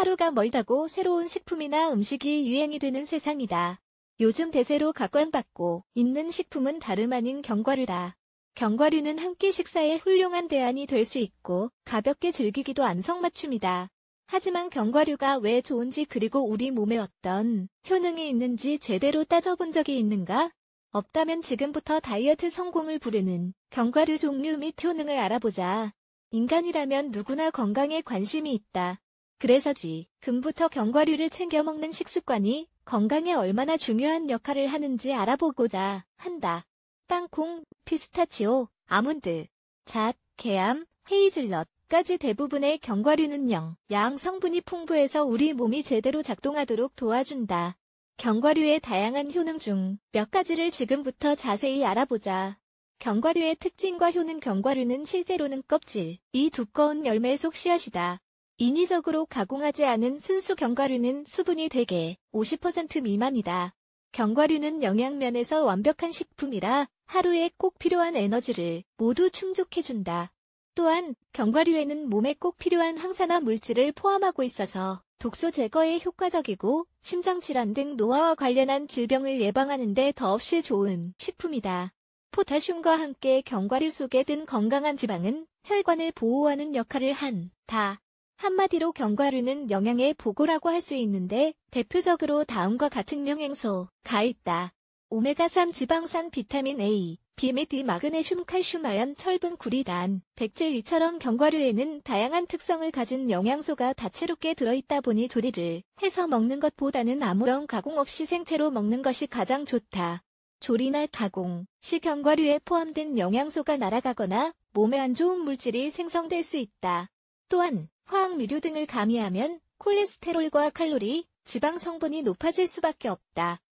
하루가 멀다고 새로운 식품이나 음식이 유행이 되는 세상이다. 요즘 대세로 각광받고 있는 식품은 다름 아닌 견과류다. 견과류는 한 끼식사에 훌륭한 대안이 될 수 있고 가볍게 즐기기도 안성맞춤이다. 하지만 견과류가 왜 좋은지 그리고 우리 몸에 어떤 효능이 있는지 제대로 따져본 적이 있는가? 없다면 지금부터 다이어트 성공을 부르는 견과류 종류 및 효능을 알아보자. 인간이라면 누구나 건강에 관심이 있다. 그래서지 금부터 견과류를 챙겨 먹는 식습관이 건강에 얼마나 중요한 역할을 하는지 알아보고자 한다. 땅콩, 피스타치오, 아몬드, 잣, 계암, 헤이즐넛까지 대부분의 견과류는 영, 양 성분이 풍부해서 우리 몸이 제대로 작동하도록 도와준다. 견과류의 다양한 효능 중 몇 가지를 지금부터 자세히 알아보자. 견과류의 특징과 효능 견과류는 실제로는 껍질, 이 두꺼운 열매 속 씨앗이다. 인위적으로 가공하지 않은 순수 견과류는 수분이 대개 50% 미만이다. 견과류는 영양면에서 완벽한 식품이라 하루에 꼭 필요한 에너지를 모두 충족해준다. 또한 견과류에는 몸에 꼭 필요한 항산화 물질을 포함하고 있어서 독소 제거에 효과적이고 심장질환 등 노화와 관련한 질병을 예방하는 데 더없이 좋은 식품이다. 포타슘과 함께 견과류 속에 든 건강한 지방은 혈관을 보호하는 역할을 한다. 한마디로 경과류는 영양의 보고라고 할 수 있는데 대표적으로 다음과 같은 영양소가 있다. 오메가3 지방산 비타민 A, 비메 D 마그네슘 칼슘 아연 철분 구리단, 백질 이처럼 견과류에는 다양한 특성을 가진 영양소가 다채롭게 들어있다 보니 조리를 해서 먹는 것보다는 아무런 가공 없이 생채로 먹는 것이 가장 좋다. 조리나 가공 시 견과류에 포함된 영양소가 날아가거나 몸에 안 좋은 물질이 생성될 수 있다. 또한 화학미료 등을 가미하면 콜레스테롤과 칼로리, 지방 성분이 높아질 수밖에 없다.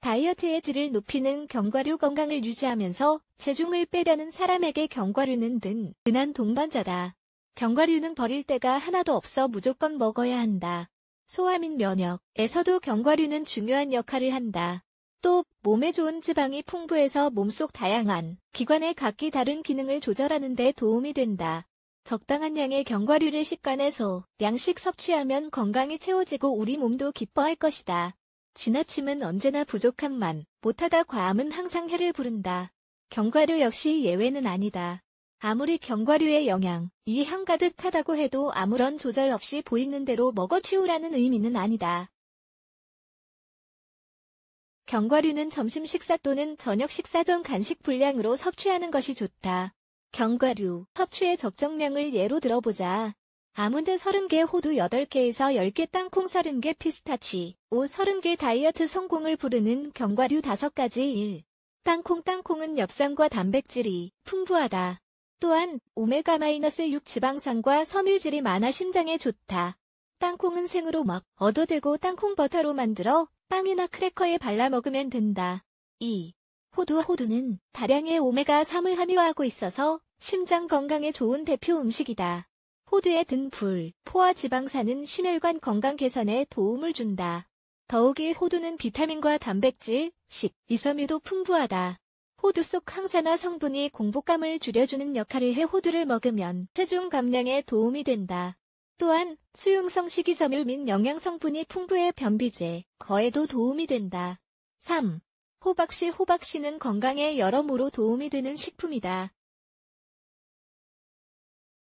다이어트의 질을 높이는 견과류 건강을 유지하면서 체중을 빼려는 사람에게 견과류는 든 은한 동반자다. 견과류는 버릴 때가 하나도 없어 무조건 먹어야 한다. 소화 및 면역에서도 견과류는 중요한 역할을 한다. 또 몸에 좋은 지방이 풍부해서 몸속 다양한 기관의 각기 다른 기능을 조절하는 데 도움이 된다. 적당한 양의 견과류를 식간에 소, 양식 섭취하면 건강이 채워지고 우리 몸도 기뻐할 것이다. 지나침은 언제나 부족함만, 못하다 과함은 항상 해를 부른다. 견과류 역시 예외는 아니다. 아무리 견과류의 영양, 이 향가득하다고 해도 아무런 조절 없이 보이는 대로 먹어치우라는 의미는 아니다. 견과류는 점심 식사 또는 저녁 식사 전 간식 분량으로 섭취하는 것이 좋다. 견과류 섭취의 적정량을 예로 들어보자. 아몬드 30개, 호두 8개에서 10개, 땅콩 30개, 피스타치, 오 30개 다이어트 성공을 부르는 견과류 5가지 1. 땅콩 땅콩은 엽산과 단백질이 풍부하다. 또한 오메가-6 지방산과 섬유질이 많아 심장에 좋다. 땅콩은 생으로 먹 얻어되고 땅콩버터로 만들어 빵이나 크래커에 발라 먹으면 된다. 2. 호두 호두는 다량의 오메가3을 함유하고 있어서 심장 건강에 좋은 대표 음식이다. 호두에 든 불, 포화 지방산은 심혈관 건강 개선에 도움을 준다. 더욱이 호두는 비타민과 단백질, 식, 이섬유도 풍부하다. 호두 속 항산화 성분이 공복감을 줄여주는 역할을 해 호두를 먹으면 체중 감량에 도움이 된다. 또한 수용성 식이섬유 및 영양성분이 풍부해 변비제, 거에도 도움이 된다. 3. 호박씨 호박씨는 건강에 여러모로 도움이 되는 식품이다.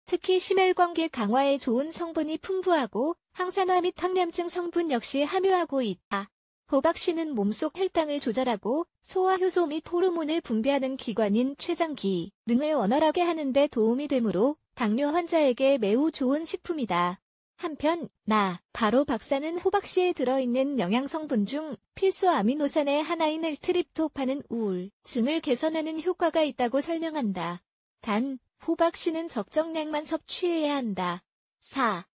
특히 심혈관계 강화에 좋은 성분이 풍부하고 항산화 및 항염증 성분 역시 함유하고 있다. 호박씨는 몸속 혈당을 조절하고 소화 효소 및 호르몬을 분비하는 기관인 췌장기 등을 원활하게 하는 데 도움이 되므로 당뇨 환자에게 매우 좋은 식품이다. 한편 나 바로 박사는 호박씨에 들어있는 영양성분 중 필수 아미노산의 하나인 엘 트립토판은 우울증을 개선하는 효과가 있다고 설명한다. 단 호박씨는 적정량만 섭취해야 한다. 4.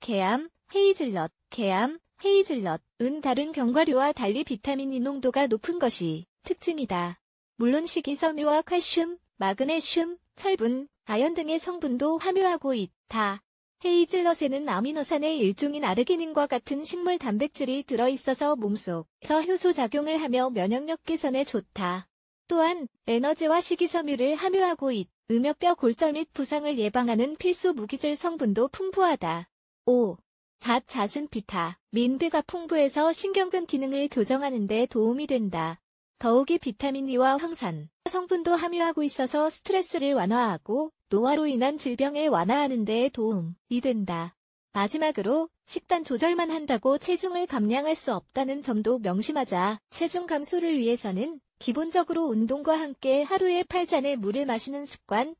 개암, 헤이즐넛, 개암, 헤이즐넛은 다른 견과류와 달리 비타민 E 농도가 높은 것이 특징이다. 물론 식이섬유와 칼슘, 마그네슘, 철분, 아연 등의 성분도 함유하고 있다. 헤이즐넛에는 아미노산의 일종인 아르기닌과 같은 식물 단백질이 들어있어서 몸속에서 효소 작용을 하며 면역력 개선에 좋다. 또한 에너지와 식이섬유를 함유하고 있, 음역뼈 골절 및 부상을 예방하는 필수 무기질 성분도 풍부하다. 5. 잣, 잣은 비타, 민비가 풍부해서 신경근 기능을 교정하는 데 도움이 된다. 더욱이 비타민 E와 황산 성분도 함유하고 있어서 스트레스를 완화하고 노화로 인한 질병을 완화하는 데 도움이 된다. 마지막으로 식단 조절만 한다고 체중을 감량할 수 없다는 점도 명심하자. 체중 감소를 위해서는 기본적으로 운동과 함께 하루에 8잔의 물을 마시는 습관,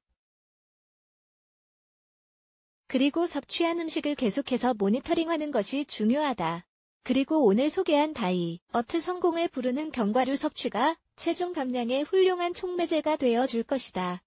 그리고 섭취한 음식을 계속해서 모니터링하는 것이 중요하다. 그리고 오늘 소개한 다이, 어트 성공을 부르는 견과류 섭취가 체중 감량에 훌륭한 촉매제가 되어 줄 것이다.